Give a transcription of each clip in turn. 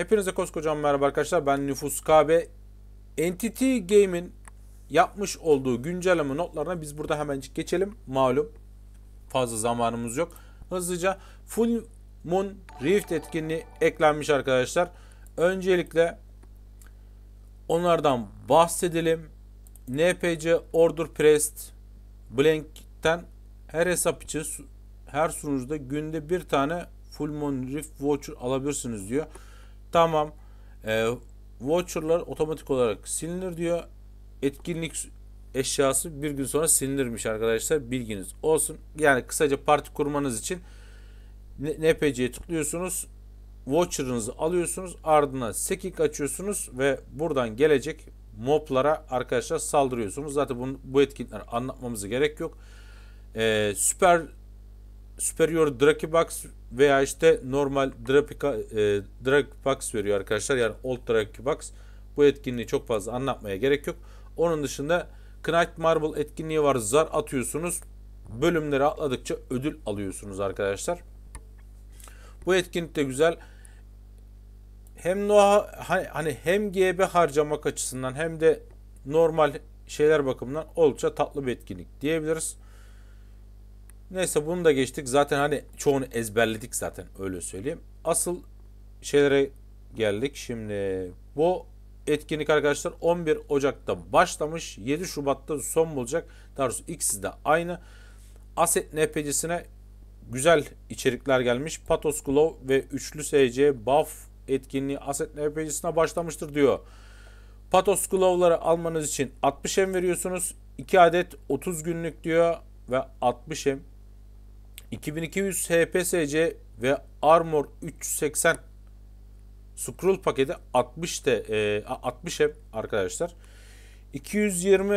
Hepinize koskocaman merhaba arkadaşlar. Ben Nüfus KB. Entity Game'in yapmış olduğu güncelleme notlarına biz burada hemen geçelim. Malum fazla zamanımız yok. Hızlıca Full Moon Rift etkinliği eklenmiş arkadaşlar. Öncelikle onlardan bahsedelim. NPC Order Pressed Blank'ten her hesap için her sunucuda günde bir tane Full Moon Rift Watcher alabilirsiniz diyor. Tamam. E, voucher'lar otomatik olarak silinir diyor. Etkinlik eşyası bir gün sonra silinirmiş arkadaşlar. Bilginiz olsun. Yani kısaca parti kurmanız için NPC'ye tıklıyorsunuz. Voucher'ınızı alıyorsunuz. Ardına sekik açıyorsunuz ve buradan gelecek moblara arkadaşlar saldırıyorsunuz. Zaten bunu, bu etkinlikler anlatmamıza gerek yok. Ee, süper Superior Draki Box veya işte normal Drapika, e, Box veriyor arkadaşlar. Yani Old Draki Box. Bu etkinliği çok fazla anlatmaya gerek yok. Onun dışında Knight Marble etkinliği var. Zar atıyorsunuz. Bölümleri atladıkça ödül alıyorsunuz arkadaşlar. Bu etkinlik de güzel. Hem Noah hani, hani hem GB harcamak açısından hem de normal şeyler bakımından oldukça tatlı bir etkinlik diyebiliriz. Neyse bunu da geçtik. Zaten hani çoğunu ezberledik zaten öyle söyleyeyim. Asıl şeylere geldik. Şimdi bu etkinlik arkadaşlar 11 Ocak'ta başlamış. 7 Şubat'ta son bulacak. Daha doğrusu ikisi de aynı. Aset NPC'sine güzel içerikler gelmiş. Patos Glow ve Üçlü SC Buff etkinliği Aset NPC'sine başlamıştır diyor. Patos Glow'ları almanız için 60 em veriyorsunuz. 2 adet 30 günlük diyor ve 60 em 2200 HPSC ve Armor 380 Scroll paketi 60 de e, 60 hep arkadaşlar. 220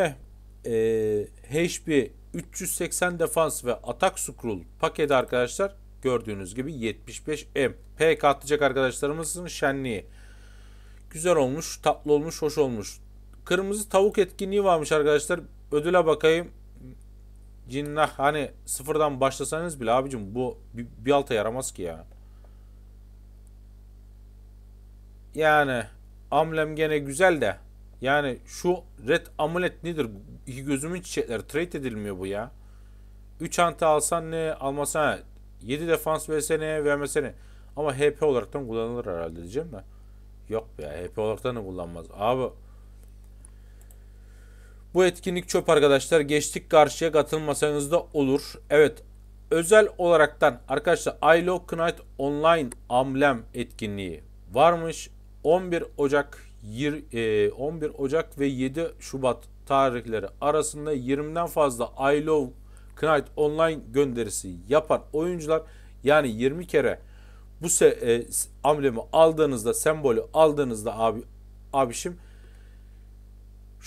e, HP 380 defans ve atak scroll paketi arkadaşlar gördüğünüz gibi 75M. PK atlayacak arkadaşlarımızın şenliği. Güzel olmuş, tatlı olmuş, hoş olmuş. Kırmızı tavuk etkinliği varmış arkadaşlar. Ödüle bakayım cinnah hani sıfırdan başlasanız bile abicim bu bir, bir alta yaramaz ki ya. Yani amlem gene güzel de yani şu red amulet nedir? İki gözümün çiçekleri trade edilmiyor bu ya. 3 anta alsan ne almasan 7 defans versene vermesene. Ama HP olarak da kullanılır herhalde diyeceğim de. Yok be HP olarak da kullanmaz. Abi bu etkinlik çöp arkadaşlar. Geçtik karşıya katılmasanız da olur. Evet özel olaraktan arkadaşlar I Love Knight Online amblem etkinliği varmış. 11 Ocak 11 e, Ocak ve 7 Şubat tarihleri arasında 20'den fazla I Love Knight Online gönderisi yapar oyuncular yani 20 kere bu se, e, amblemi aldığınızda sembolü aldığınızda abi abişim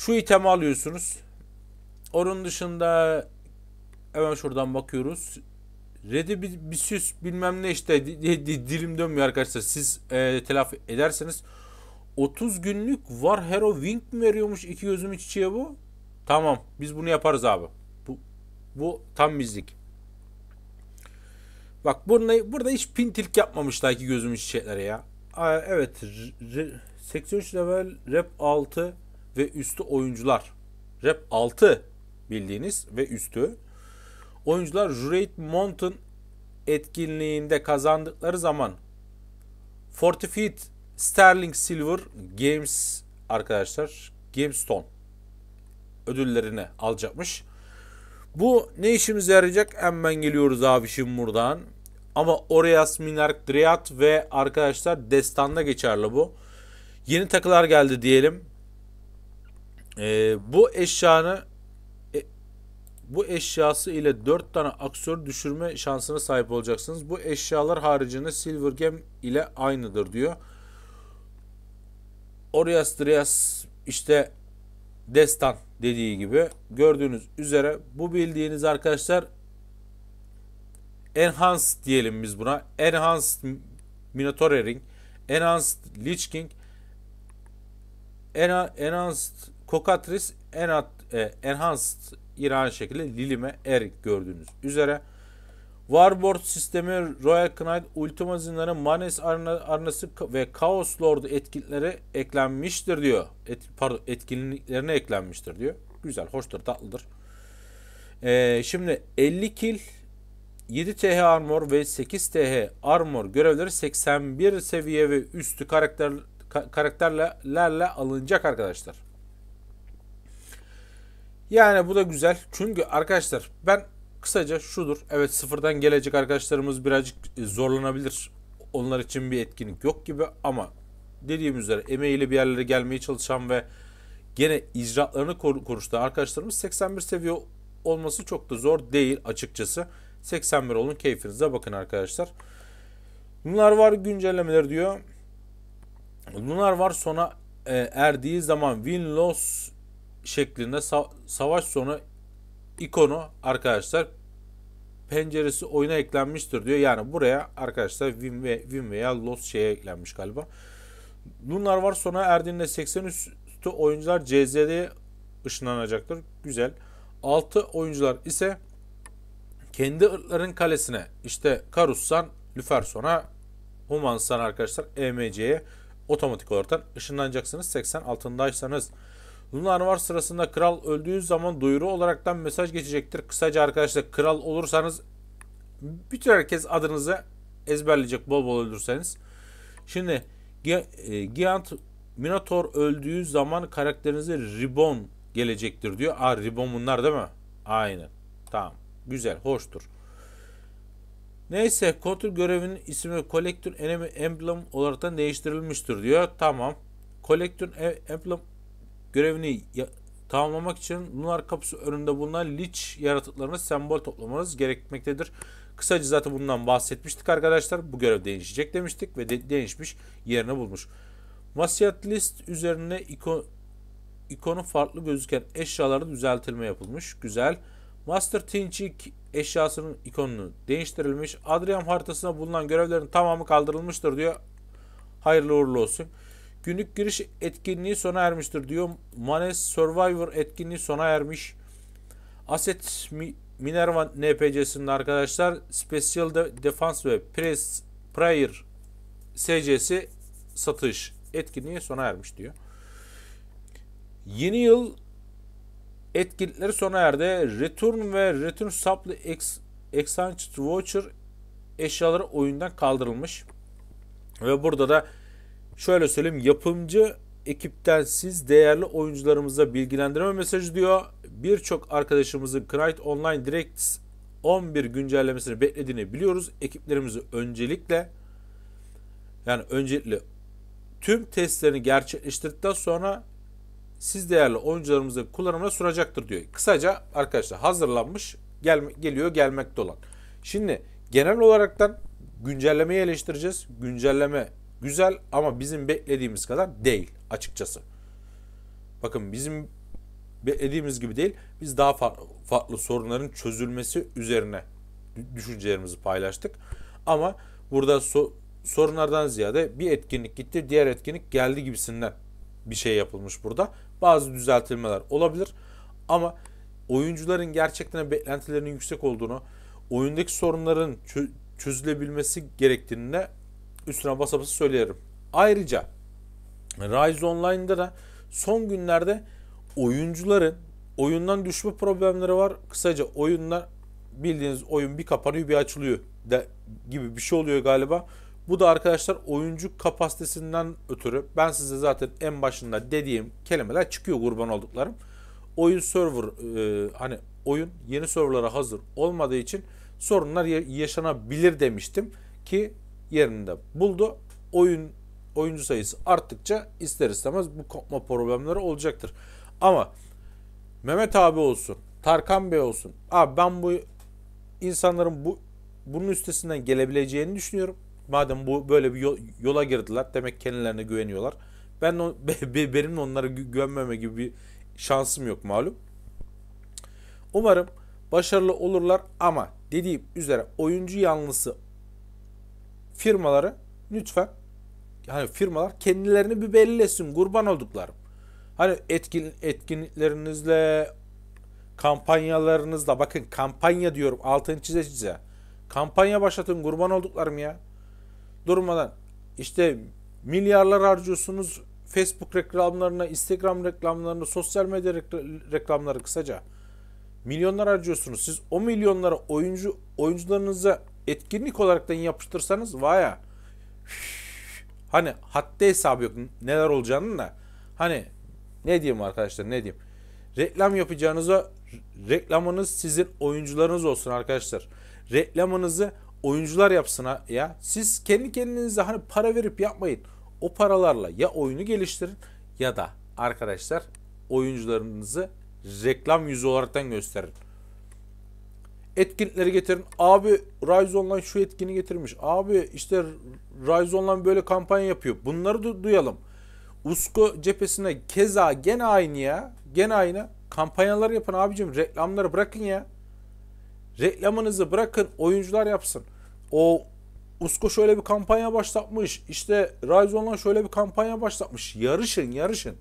şu itemi alıyorsunuz. Onun dışında hemen şuradan bakıyoruz. Redibisius bilmem ne işte dilim dönmüyor arkadaşlar. Siz e, telafi ederseniz 30 günlük var Hero Wing mi veriyormuş iki gözüm iç bu? Tamam biz bunu yaparız abi. Bu, bu tam bizlik. Bak burada, burada hiç pintilik yapmamışlar ki gözüm iç içelere ya. Aa, evet. 83 level rep 6 ve üstü oyuncular. Rep 6 bildiğiniz ve üstü. Oyuncular Jureit Mountain etkinliğinde kazandıkları zaman 40 feet Sterling Silver Games arkadaşlar Gamestone ödüllerini alacakmış. Bu ne işimize yarayacak? Hemen geliyoruz abi şimdi buradan. Ama Oreas, Minark, Driat ve arkadaşlar destanda geçerli bu. Yeni takılar geldi diyelim e, bu eşyanı e, bu eşyası ile 4 tane aksör düşürme şansına sahip olacaksınız. Bu eşyalar haricinde Silver Gem ile aynıdır diyor. Orias Drias işte destan dediği gibi gördüğünüz üzere bu bildiğiniz arkadaşlar Enhanced diyelim biz buna. Enhanced Minotaur Ring, Enhanced Lich King, Enhanced Kokatris e, Enhanced İran şekli Lilime Erik gördüğünüz üzere. Warboard sistemi Royal Knight Ultima Zindanı Manes Arnası ve Chaos Lord etkinliklere eklenmiştir diyor. Et, pardon etkinliklerine eklenmiştir diyor. Güzel, hoştur, tatlıdır. Ee, şimdi 50 kil, 7 TH armor ve 8 TH armor görevleri 81 seviye ve üstü karakter karakterlerle alınacak arkadaşlar. Yani bu da güzel. Çünkü arkadaşlar ben kısaca şudur. Evet sıfırdan gelecek arkadaşlarımız birazcık e, zorlanabilir. Onlar için bir etkinlik yok gibi ama dediğim üzere emeğiyle bir yerlere gelmeye çalışan ve gene icraatlarını konuştuğu arkadaşlarımız 81 seviye olması çok da zor değil açıkçası. 81 olun keyfinize bakın arkadaşlar. Bunlar var güncellemeler diyor. Bunlar var sona e, erdiği zaman win loss şeklinde sa- savaş sonu ikonu arkadaşlar penceresi oyuna eklenmiştir diyor. Yani buraya arkadaşlar Win ve Win veya Lost şeye eklenmiş galiba. Bunlar var sonra erdiğinde 80 üstü oyuncular CZ'de ışınlanacaktır. Güzel. 6 oyuncular ise kendi ırkların kalesine işte Karussan, sonra Humansan arkadaşlar EMC'ye otomatik olarak ışınlanacaksınız. 80 altındaysanız. Bunlar Var sırasında kral öldüğü zaman duyuru olaraktan mesaj geçecektir. Kısaca arkadaşlar kral olursanız bütün herkes adınızı ezberleyecek bol bol öldürseniz. Şimdi Giant e, Minotaur öldüğü zaman karakterinize Ribbon gelecektir diyor. Aa Ribbon bunlar değil mi? Aynen. Tamam. Güzel. Hoştur. Neyse kontrol görevinin ismi Collector Enemy Emblem olarak da değiştirilmiştir diyor. Tamam. Collector Emblem Görevini tamamlamak için Lunar kapısı önünde bulunan liç yaratıklarına sembol toplamanız gerekmektedir. Kısaca zaten bundan bahsetmiştik arkadaşlar. Bu görev değişecek demiştik ve de değişmiş yerini bulmuş. Masiyat list üzerine ikon, ikonu farklı gözüken eşyalarda düzeltilme yapılmış. Güzel. Master Tinchik eşyasının ikonunu değiştirilmiş. Adrian haritasında bulunan görevlerin tamamı kaldırılmıştır diyor. Hayırlı uğurlu olsun. Günlük giriş etkinliği sona ermiştir diyor. Manes Survivor etkinliği sona ermiş. Asset Minerva NPC'sinde arkadaşlar Special Defense ve Press Prayer SC'si satış etkinliği sona ermiş diyor. Yeni yıl etkinlikleri sona erdi. Return ve Return Supply Ex Exchange Voucher eşyaları oyundan kaldırılmış. Ve burada da şöyle söyleyeyim yapımcı ekipten siz değerli oyuncularımıza bilgilendirme mesajı diyor. Birçok arkadaşımızın Knight Online Direct 11 güncellemesini beklediğini biliyoruz. Ekiplerimizi öncelikle yani öncelikle tüm testlerini gerçekleştirdikten sonra siz değerli oyuncularımızı kullanımına sunacaktır diyor. Kısaca arkadaşlar hazırlanmış gel, geliyor gelmekte olan. Şimdi genel olaraktan güncellemeyi eleştireceğiz. Güncelleme güzel ama bizim beklediğimiz kadar değil açıkçası. Bakın bizim beklediğimiz gibi değil. Biz daha farklı, farklı sorunların çözülmesi üzerine düşüncelerimizi paylaştık. Ama burada so sorunlardan ziyade bir etkinlik gitti, diğer etkinlik geldi gibisinden bir şey yapılmış burada. Bazı düzeltilmeler olabilir ama oyuncuların gerçekten beklentilerinin yüksek olduğunu, oyundaki sorunların çözülebilmesi gerektiğine üstüne basa basa söylerim. Ayrıca Rise Online'da da son günlerde oyuncuların oyundan düşme problemleri var. Kısaca oyunlar bildiğiniz oyun bir kapanıyor bir açılıyor de, gibi bir şey oluyor galiba. Bu da arkadaşlar oyuncu kapasitesinden ötürü ben size zaten en başında dediğim kelimeler çıkıyor kurban olduklarım. Oyun server e, hani oyun yeni serverlara hazır olmadığı için sorunlar yaşanabilir demiştim ki yerinde buldu. Oyun oyuncu sayısı arttıkça ister istemez bu kopma problemleri olacaktır. Ama Mehmet abi olsun, Tarkan Bey olsun. Abi ben bu insanların bu bunun üstesinden gelebileceğini düşünüyorum. Madem bu böyle bir yola girdiler demek kendilerine güveniyorlar. Ben benim de onlara güvenmeme gibi bir şansım yok malum. Umarım başarılı olurlar ama dediğim üzere oyuncu yanlısı firmaları lütfen hani firmalar kendilerini bir belli kurban olduklarım. Hani etkin, etkinliklerinizle kampanyalarınızla bakın kampanya diyorum altını çize çize. Kampanya başlatın kurban olduklarım ya. Durmadan işte milyarlar harcıyorsunuz Facebook reklamlarına, Instagram reklamlarına, sosyal medya reklamları kısaca. Milyonlar harcıyorsunuz. Siz o milyonlara oyuncu oyuncularınıza etkinlik olarak da yapıştırsanız vay ya Hani hatta hesabı yok neler olacağını da. Hani ne diyeyim arkadaşlar ne diyeyim. Reklam yapacağınıza reklamınız sizin oyuncularınız olsun arkadaşlar. Reklamınızı oyuncular yapsın ya. Siz kendi kendinize hani para verip yapmayın. O paralarla ya oyunu geliştirin ya da arkadaşlar oyuncularınızı reklam yüzü olaraktan gösterin etkinlikleri getirin. Abi Rise Online şu etkini getirmiş. Abi işte Rise Online böyle kampanya yapıyor. Bunları da duyalım. Usko cephesine keza gene aynı ya. Gene aynı. Kampanyalar yapın abicim. Reklamları bırakın ya. Reklamınızı bırakın. Oyuncular yapsın. O Usko şöyle bir kampanya başlatmış. İşte Rise Online şöyle bir kampanya başlatmış. Yarışın yarışın.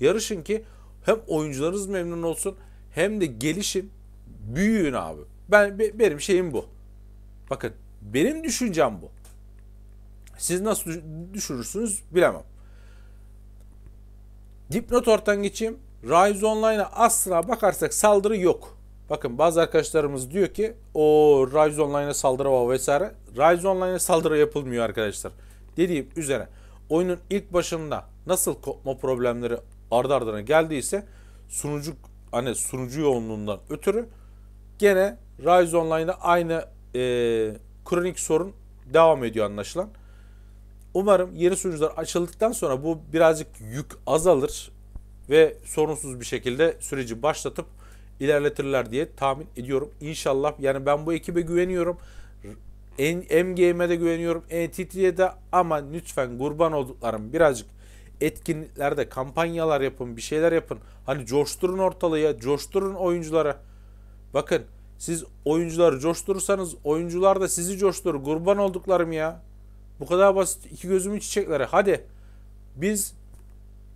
Yarışın ki hem oyuncularınız memnun olsun hem de gelişin büyüyün abi. Ben benim şeyim bu. Bakın benim düşüncem bu. Siz nasıl düşünürsünüz bilemem. Dipnot ortadan geçeyim. Rise Online'a asla bakarsak saldırı yok. Bakın bazı arkadaşlarımız diyor ki o Rise Online'a saldırı var vesaire. Rise Online'a saldırı yapılmıyor arkadaşlar. Dediğim üzere oyunun ilk başında nasıl kopma problemleri ardı ardına geldiyse sunucu hani sunucu yoğunluğundan ötürü gene Rise Online'da aynı e, kronik sorun devam ediyor anlaşılan. Umarım yeni sunucular açıldıktan sonra bu birazcık yük azalır ve sorunsuz bir şekilde süreci başlatıp ilerletirler diye tahmin ediyorum. İnşallah yani ben bu ekibe güveniyorum. MGM'e de güveniyorum. NTT'ye de ama lütfen kurban olduklarım birazcık etkinliklerde kampanyalar yapın, bir şeyler yapın. Hani coşturun ortalığı, coşturun oyunculara. Bakın siz oyuncuları coşturursanız oyuncular da sizi coşturur. Kurban olduklarım ya. Bu kadar basit. iki gözümün çiçekleri. Hadi biz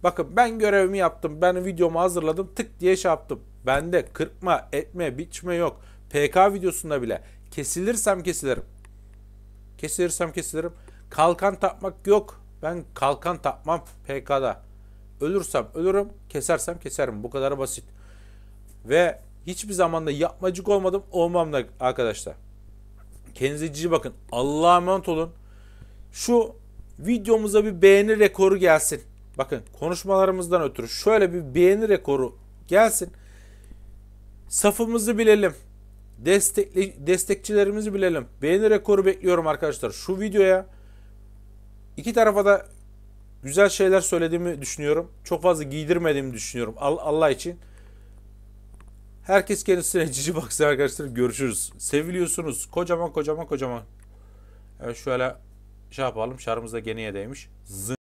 bakın ben görevimi yaptım. Ben videomu hazırladım. Tık diye şey yaptım. Bende kırpma, etme, biçme yok. PK videosunda bile kesilirsem kesilirim. Kesilirsem kesilirim. Kalkan takmak yok. Ben kalkan takmam PK'da. Ölürsem ölürüm, kesersem keserim. Bu kadar basit. Ve Hiçbir zaman da yapmacık olmadım olmam da arkadaşlar. Kendinize cici bakın. Allah'a emanet olun. Şu videomuza bir beğeni rekoru gelsin. Bakın konuşmalarımızdan ötürü şöyle bir beğeni rekoru gelsin. Safımızı bilelim. Destekli, destekçilerimizi bilelim. Beğeni rekoru bekliyorum arkadaşlar. Şu videoya iki tarafa da güzel şeyler söylediğimi düşünüyorum. Çok fazla giydirmediğimi düşünüyorum Allah için. Herkes kendisine cici baksın arkadaşlar. Görüşürüz. Seviliyorsunuz. Kocaman kocaman kocaman. Evet şöyle şey yapalım. Şarımız da geniye değmiş. Zın.